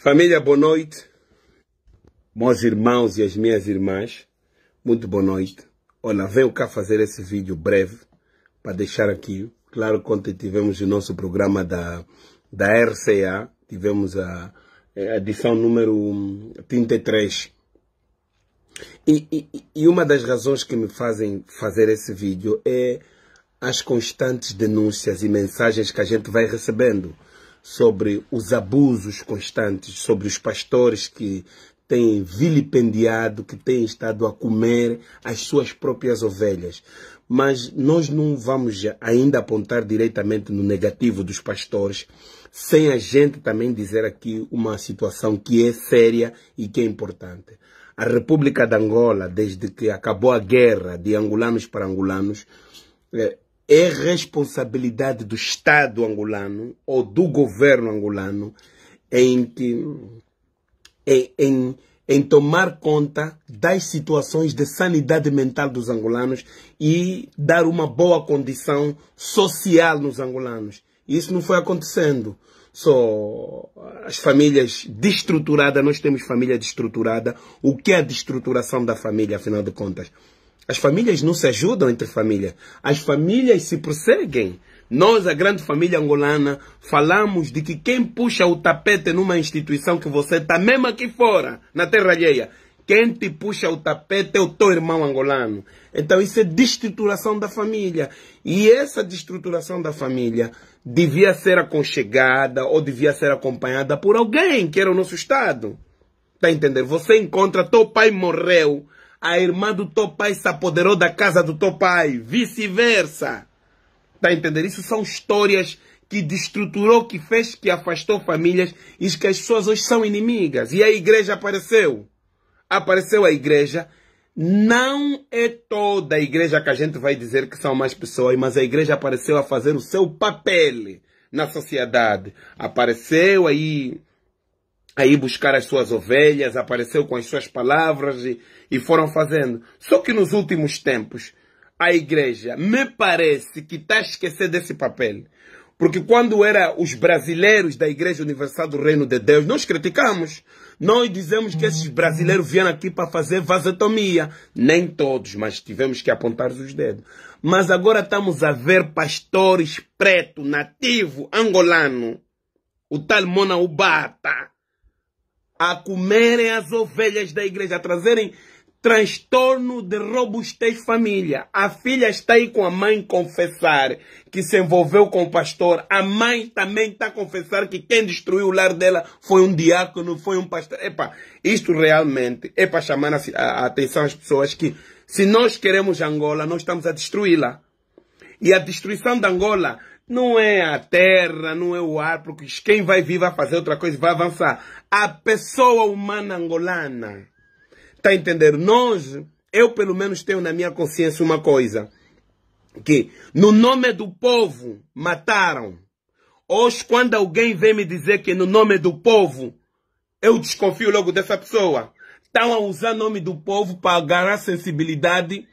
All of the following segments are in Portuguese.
Família, boa noite. Meus irmãos e as minhas irmãs, muito boa noite. Olha, venho cá fazer esse vídeo breve para deixar aqui. Claro, quando tivemos o nosso programa da, da RCA, tivemos a, a edição número 33. E, e, e uma das razões que me fazem fazer esse vídeo é as constantes denúncias e mensagens que a gente vai recebendo sobre os abusos constantes, sobre os pastores que têm vilipendiado, que têm estado a comer as suas próprias ovelhas. Mas nós não vamos ainda apontar diretamente no negativo dos pastores, sem a gente também dizer aqui uma situação que é séria e que é importante. A República de Angola, desde que acabou a guerra de angolanos para angolanos, eh, é responsabilidade do Estado angolano ou do governo angolano em, que, em, em, em, tomar conta das situações de sanidade mental dos angolanos e dar uma boa condição social nos angolanos. Isso não foi acontecendo. Só as famílias destruturadas, nós temos família destruturada. O que é a destruturação da família, afinal de contas? As famílias não se ajudam entre família. As famílias se prosseguem. Nós, a grande família angolana, falamos de que quem puxa o tapete numa instituição que você está, mesmo aqui fora, na terra alheia, quem te puxa o tapete é o teu irmão angolano. Então isso é destruturação da família. E essa destruturação da família devia ser aconchegada ou devia ser acompanhada por alguém que era o nosso Estado. Está a entender? Você encontra, teu pai morreu, a irmã do teu pai se apoderou da casa do teu pai, vice-versa. Tá entendendo? Isso são histórias que destruturou, que fez, que afastou famílias e que as pessoas hoje são inimigas. E a igreja apareceu. Apareceu a igreja. Não é toda a igreja que a gente vai dizer que são mais pessoas, mas a igreja apareceu a fazer o seu papel na sociedade. Apareceu aí a ir buscar as suas ovelhas, apareceu com as suas palavras e, e foram fazendo. Só que nos últimos tempos, a igreja me parece que está a esquecer desse papel. Porque quando era os brasileiros da Igreja Universal do Reino de Deus, nós criticamos. Nós dizemos que esses brasileiros vieram aqui para fazer vasotomia. Nem todos, mas tivemos que apontar os dedos. Mas agora estamos a ver pastores preto, nativo, angolano, o tal Mona Ubata, a comerem as ovelhas da igreja, a trazerem transtorno de robustez família. A filha está aí com a mãe confessar que se envolveu com o pastor. A mãe também está a confessar que quem destruiu o lar dela foi um diácono, foi um pastor. Epa, isto realmente é para chamar a, atenção às pessoas que se nós queremos Angola, nós estamos a destruí-la. E a destruição da Angola não é a terra, não é o ar, porque quem vai vir vai fazer outra coisa e vai avançar. A pessoa humana angolana. Está a entender? Nós, eu pelo menos tenho na minha consciência uma coisa. Que no nome do povo mataram. Hoje quando alguém vem me dizer que no nome do povo, eu desconfio logo dessa pessoa. Estão a usar o nome do povo para agarrar sensibilidade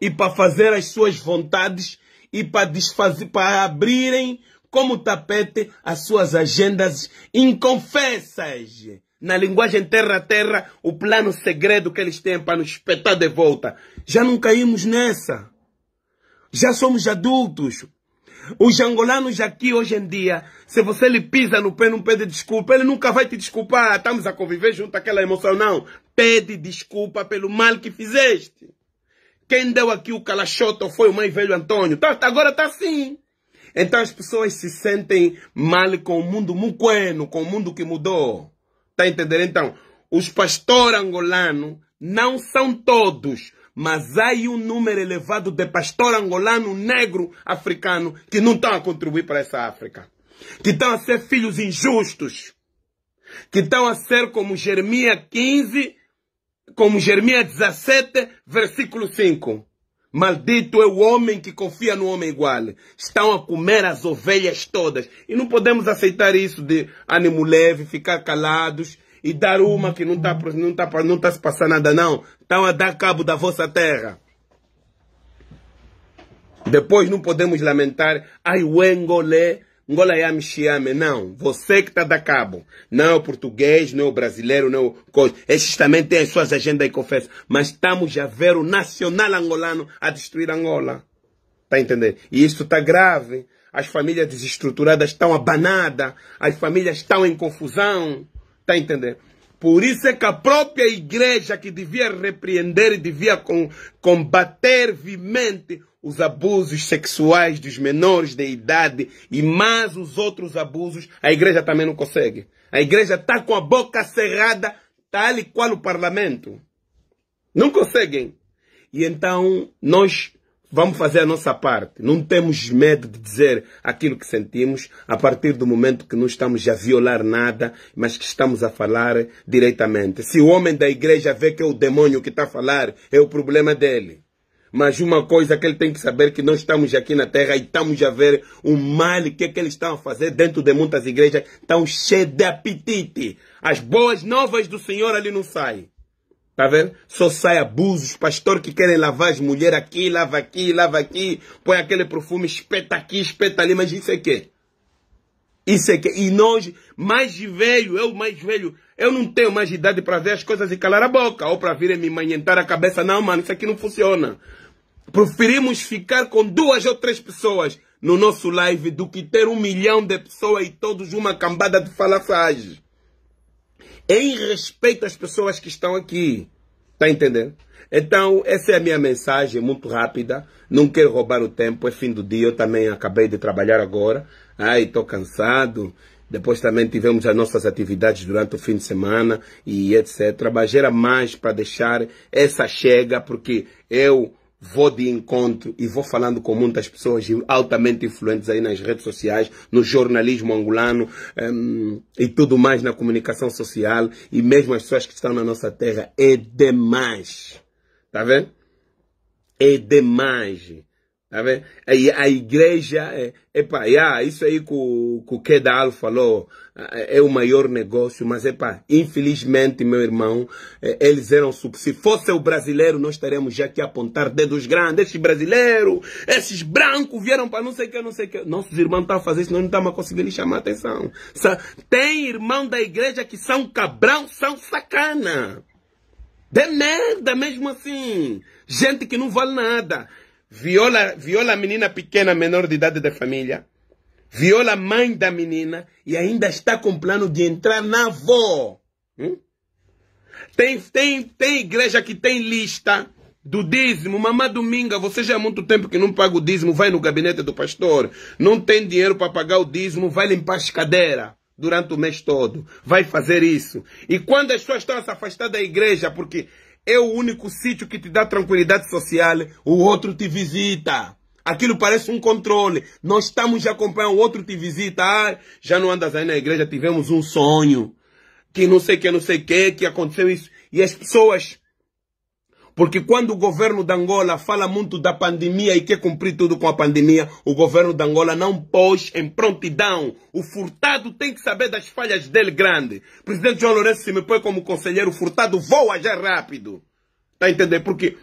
e para fazer as suas vontades e para desfazer, para abrirem como tapete as suas agendas inconfessas. Na linguagem terra terra, o plano segredo que eles têm para nos espetar de volta. Já não caímos nessa. Já somos adultos. Os angolanos aqui hoje em dia, se você lhe pisa no pé, não pede desculpa, ele nunca vai te desculpar. Estamos a conviver junto àquela emoção, não. Pede desculpa pelo mal que fizeste. Quem deu aqui o calachoto foi o mais velho Antônio. Tá, tá agora está assim. Então as pessoas se sentem mal com o mundo muqueno, com o mundo que mudou. Está entendendo? Então, os pastores angolanos não são todos, mas há um número elevado de pastor angolano, negro, africano, que não estão a contribuir para essa África. Que estão a ser filhos injustos. Que estão a ser como Jeremias 15, como Jeremias 17, versículo 5. Maldito é o homem que confia no homem igual. Estão a comer as ovelhas todas. E não podemos aceitar isso de ânimo leve, ficar calados e dar uma que não está não tá, não tá se passando nada, não. Estão a dar cabo da vossa terra. Depois não podemos lamentar. Ai, o engolê. Angola é Michiame, não. Você que está da cabo. Não é o português, não é o brasileiro, não é o coisa. Esses também têm as suas agendas e confesso. Mas estamos a ver o nacional angolano a destruir Angola. Está entendendo? E isso está grave. As famílias desestruturadas estão abanadas. As famílias estão em confusão. Está entendendo? Por isso é que a própria igreja que devia repreender e devia combater vivamente os abusos sexuais dos menores de idade e mais os outros abusos, a igreja também não consegue. A igreja está com a boca cerrada, tal e qual o parlamento. Não conseguem. E então nós vamos fazer a nossa parte. Não temos medo de dizer aquilo que sentimos a partir do momento que não estamos a violar nada, mas que estamos a falar diretamente. Se o homem da igreja vê que é o demônio que está a falar, é o problema dele. Mas uma coisa que ele tem que saber é que nós estamos aqui na terra e estamos a ver o mal que, é que eles estão a fazer dentro de muitas igrejas, estão cheios de apetite. As boas novas do Senhor ali não saem. Tá vendo? Só sai abusos, pastor que querem lavar as mulheres aqui, lava aqui, lava aqui, põe aquele perfume, espeta aqui, espeta ali, mas isso é quê? Isso é que, é. e nós, mais velho, eu mais velho, eu não tenho mais idade para ver as coisas e calar a boca, ou para virem me manhentar a cabeça. Não, mano, isso aqui não funciona. Preferimos ficar com duas ou três pessoas no nosso live do que ter um milhão de pessoas e todos uma cambada de falafage. Em respeito às pessoas que estão aqui. Tá entendendo? Então, essa é a minha mensagem, muito rápida. Não quero roubar o tempo, é fim do dia. Eu também acabei de trabalhar agora. Ai, ah, estou cansado. Depois também tivemos as nossas atividades durante o fim de semana e etc. Mas era mais para deixar essa chega, porque eu vou de encontro e vou falando com muitas pessoas altamente influentes aí nas redes sociais, no jornalismo angolano um, ehm, e tudo mais na comunicação social e mesmo as pessoas que estão na nossa terra. É demais. Tá vendo? É demais. Tá vendo? Aí a igreja, é, epa, yeah, isso aí que o, que Kedal falou, ah, é, é o maior negócio, mas epa, infelizmente, meu irmão, é, eles eram, se fosse o brasileiro, nós estaremos já aqui a apontar dedos grandes, esses brasileiros, esses brancos vieram para não sei o que, não sei o que. Nossos irmãos estão a fazer isso, nós não estamos a conseguir chamar a atenção. Tem irmão da igreja que são cabrão, são sacana. De merda mesmo assim. Gente que não vale nada. Viola, viola a menina pequena, menor de idade da família. Viola a mãe da menina e ainda está com plano de entrar na avó. Hum? Tem, tem, tem igreja que tem lista do dízimo. Mamá Dominga, você já há muito tempo que não paga o dízimo, vai no gabinete do pastor. Não tem dinheiro para pagar o dízimo, vai limpar as cadeiras durante o mês todo. Vai fazer isso. E quando as pessoas estão a se afastar da igreja, porque é o único sítio que te dá tranquilidade social, o outro te visita. Aquilo parece um controle. Nós estamos já acompanhando, o outro te visita. Ah, já não andas aí na igreja, tivemos um sonho. Que não sei que, não sei que, que aconteceu isso. E as pessoas porque quando o governo de Angola fala muito da pandemia e quer cumprir tudo com a pandemia, o governo de Angola não pôs em prontidão. O Furtado tem que saber das falhas dele grande. Presidente João Lourenço se me põe como conselheiro, o Furtado voa já rápido. Está a entender? Porque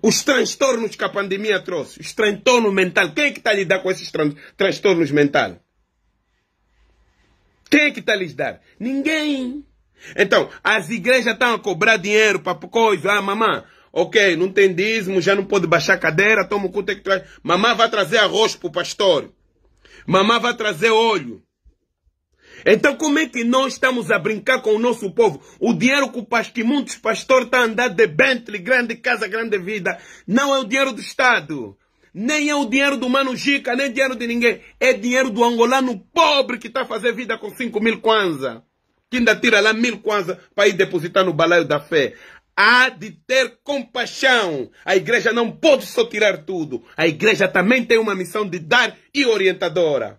os transtornos que a pandemia trouxe, os transtornos mentais quem é que está a lidar com esses tran transtornos mental? Quem é que está a lidar? Ninguém. Então, as igrejas estão a cobrar dinheiro para coisa, ah, mamãe, ok, não tem dízimo, já não pode baixar a cadeira, toma o culto que traz. Mamãe vai trazer arroz para o pastor. Mamãe vai trazer óleo. Então, como é que nós estamos a brincar com o nosso povo? O dinheiro que, o pastor, que muitos pastores estão a andar de Bentley, grande casa, grande vida, não é o dinheiro do Estado. Nem é o dinheiro do Mano Gica, nem é dinheiro de ninguém. É dinheiro do angolano pobre que está a fazer vida com 5 mil kwanza que ainda tira lá mil kwanza para ir depositar no balaio da fé. Há de ter compaixão. A igreja não pode só tirar tudo. A igreja também tem uma missão de dar e orientadora.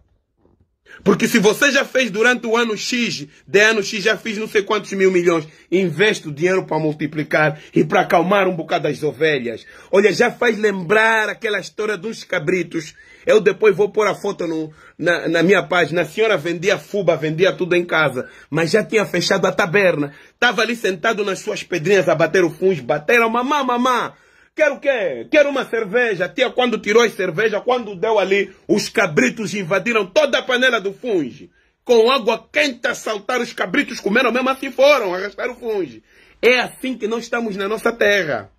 Porque se você já fez durante o ano X, de ano X já fiz não sei quantos mil milhões, investe o dinheiro para multiplicar e para acalmar um bocado as ovelhas. Olha, já faz lembrar aquela história dos cabritos. Eu depois vou pôr a foto no, na, na minha página. A senhora vendia fuba, vendia tudo em casa, mas já tinha fechado a taberna. Estava ali sentado nas suas pedrinhas a bater o funs, bateram mamá, mamá. Quero o quê? Quero uma cerveja. Tia, quando tirou a cerveja, quando deu ali, os cabritos invadiram toda a panela do funge. Com água quente assaltaram os cabritos, comeram mesmo assim foram, arrastaram o funge. É assim que nós estamos na nossa terra.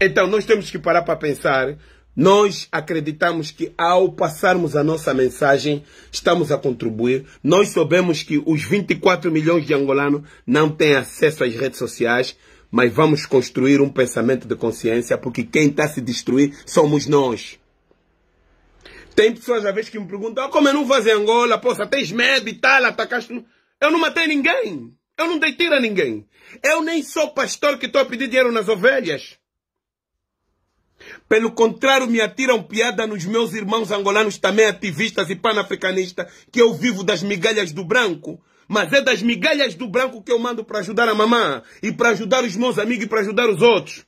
Então, nós temos que parar para pensar. Nós acreditamos que ao passarmos a nossa mensagem, estamos a contribuir. Nós sabemos que os 24 milhões de angolanos não têm acesso às redes sociais mas vamos construir um pensamento de consciência, porque quem está a se destruir somos nós. Tem pessoas às vezes que me perguntam, ah, como eu não vou fazer Angola, poça, tens medo e tal, atacaste... Eu não matei ninguém, eu não dei tiro a ninguém. Eu nem sou pastor que estou a pedir dinheiro nas ovelhas. Pelo contrário, me atiram piada nos meus irmãos angolanos, também ativistas e panafricanistas, que eu vivo das migalhas do branco mas é das migalhas do branco que eu mando para ajudar a mamã, e para ajudar os meus amigos, e para ajudar os outros.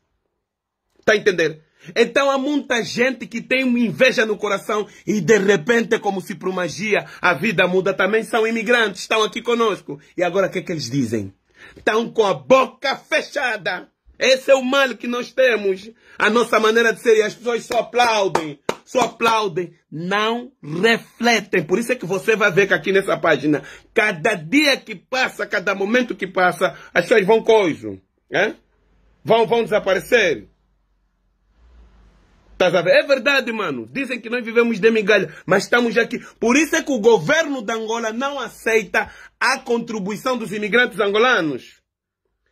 Está a entender? Então há muita gente que tem inveja no coração e de repente, é como se por magia, a vida muda. Também são imigrantes, estão aqui conosco. E agora o que é que eles dizem? Estão com a boca fechada. Esse é o mal que nós temos. A nossa maneira de ser e as pessoas só aplaudem só aplaudem, não refletem. Por isso é que você vai ver que aqui nessa página, cada dia que passa, cada momento que passa, as pessoas vão coiso, é? vão, vão desaparecer. Tá é verdade, mano. Dizem que nós vivemos de migalha, mas estamos aqui. Por isso é que o governo da Angola não aceita a contribuição dos imigrantes angolanos.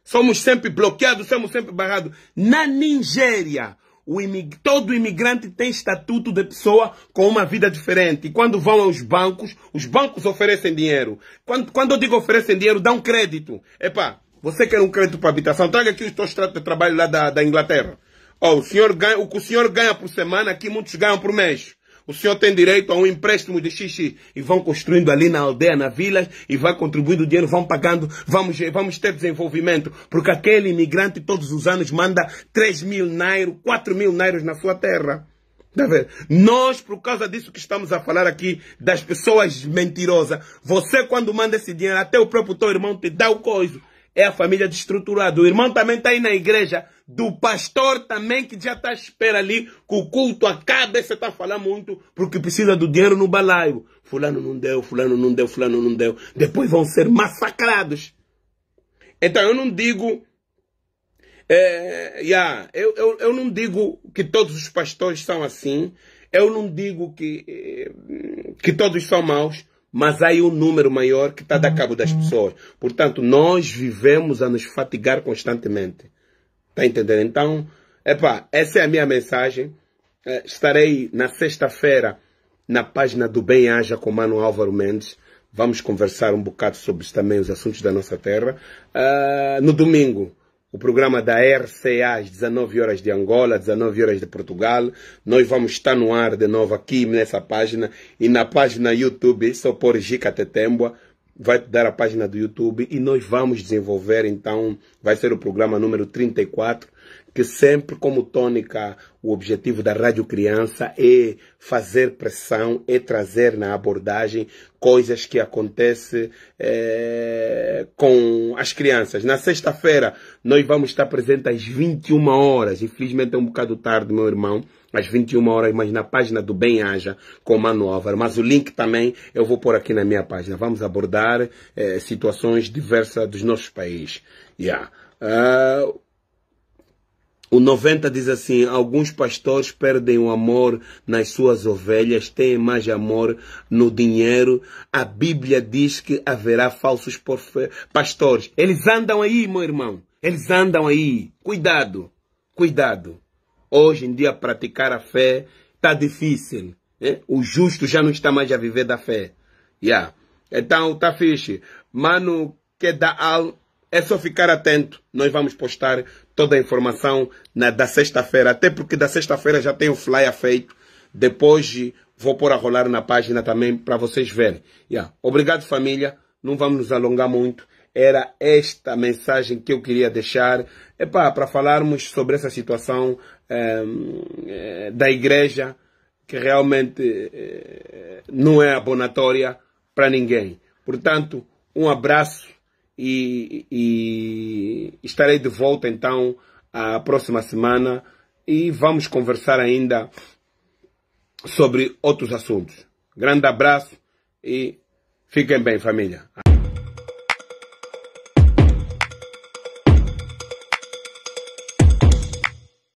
Somos sempre bloqueados, somos sempre barrados. Na Nigéria, imig... todo imigrante tem estatuto de pessoa com uma vida diferente. E quando vão aos bancos, os bancos oferecem dinheiro. Quando, quando eu digo oferecem dinheiro, dão crédito. Epá, você quer um crédito para habitação? Traga aqui os teus tratos de trabalho lá da, da Inglaterra. Oh, o, senhor ganha, o que o senhor ganha por semana, aqui muitos ganham por mês o senhor tem direito a um empréstimo de xixi. E vão construindo ali na aldeia, na vila, e vai contribuindo o dinheiro, vão pagando, vamos, vamos ter desenvolvimento. Porque aquele imigrante todos os anos manda 3 mil nairos, 4 mil nairos na sua terra. Tá ver. Nós, por causa disso que estamos a falar aqui, das pessoas mentirosas, você quando manda esse dinheiro, até o próprio teu irmão te dá o coiso é a família de O irmão também está aí na igreja, do pastor também que já está à espera ali, que o culto acaba você está falando muito, porque precisa do dinheiro no balaio. Fulano não deu, fulano não deu, fulano não deu. Depois vão ser massacrados. Então eu não digo é, yeah, eu, eu, eu não digo que todos os pastores são assim, eu não digo que, que todos são maus, mas há aí um número maior que está a dar cabo das uhum. pessoas. Portanto, nós vivemos a nos fatigar constantemente. Está entendendo? Então, epá, essa é a minha mensagem. Eh, estarei na sexta-feira na página do Bem Haja com Mano Álvaro Mendes. Vamos conversar um bocado sobre também os assuntos da nossa terra. Uh, no domingo, o programa da RCA às 19 horas de Angola, 19 horas de Portugal. Nós vamos estar no ar de novo aqui nessa página e na página YouTube, só por Gica Tetemboa, vai dar a página do YouTube e nós vamos desenvolver, então, vai ser o programa número 34, que sempre como tônica, o objetivo da Rádio Criança é fazer pressão, é trazer na abordagem coisas que acontecem é, com as crianças. Na sexta-feira, nós vamos estar presentes às 21 horas, infelizmente é um bocado tarde, meu irmão, às 21 horas, mas na página do Bem Haja com Mano Álvaro. Mas o link também eu vou pôr aqui na minha página. Vamos abordar é, situações diversas dos nossos países. Yeah. Uh, o 90 diz assim: alguns pastores perdem o amor nas suas ovelhas, têm mais amor no dinheiro. A Bíblia diz que haverá falsos pastores. Eles andam aí, meu irmão. Eles andam aí. Cuidado, cuidado. Hoje em dia, praticar a fé está difícil. Né? O justo já não está mais a viver da fé. Yeah. Então, tá fixe. Mano, que dá al. É só ficar atento. Nós vamos postar toda a informação na, da sexta-feira. Até porque da sexta-feira já tem o flyer feito. Depois vou pôr a rolar na página também para vocês verem. Yeah. Obrigado, família. Não vamos nos alongar muito. Era esta mensagem que eu queria deixar. É para falarmos sobre essa situação Ehm, eh, da igreja que realmente eh, não é abonatória para ninguém. Portanto, um abraço e, e, estarei de volta então a próxima semana e vamos conversar ainda sobre outros assuntos. Grande abraço e fiquem bem, família.